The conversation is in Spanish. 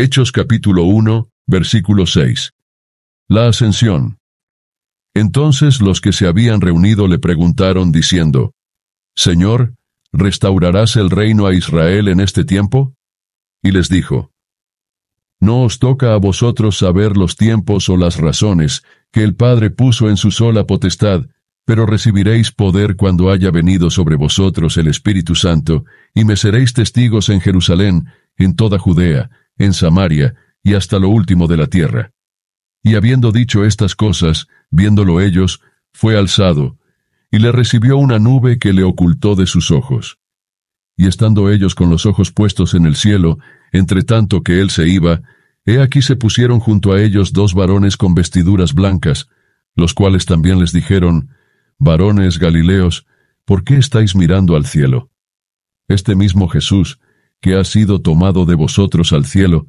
Hechos capítulo 1, versículo 6. La ascensión. Entonces los que se habían reunido le preguntaron diciendo, Señor, ¿restaurarás el reino a Israel en este tiempo? Y les dijo, No os toca a vosotros saber los tiempos o las razones que el Padre puso en su sola potestad, pero recibiréis poder cuando haya venido sobre vosotros el Espíritu Santo, y me seréis testigos en Jerusalén, en toda Judea, en Samaria y hasta lo último de la tierra. Y habiendo dicho estas cosas, viéndolo ellos, fue alzado, y le recibió una nube que le ocultó de sus ojos. Y estando ellos con los ojos puestos en el cielo, entre tanto que él se iba, he aquí se pusieron junto a ellos dos varones con vestiduras blancas, los cuales también les dijeron, Varones Galileos, ¿por qué estáis mirando al cielo? Este mismo Jesús, que ha sido tomado de vosotros al cielo,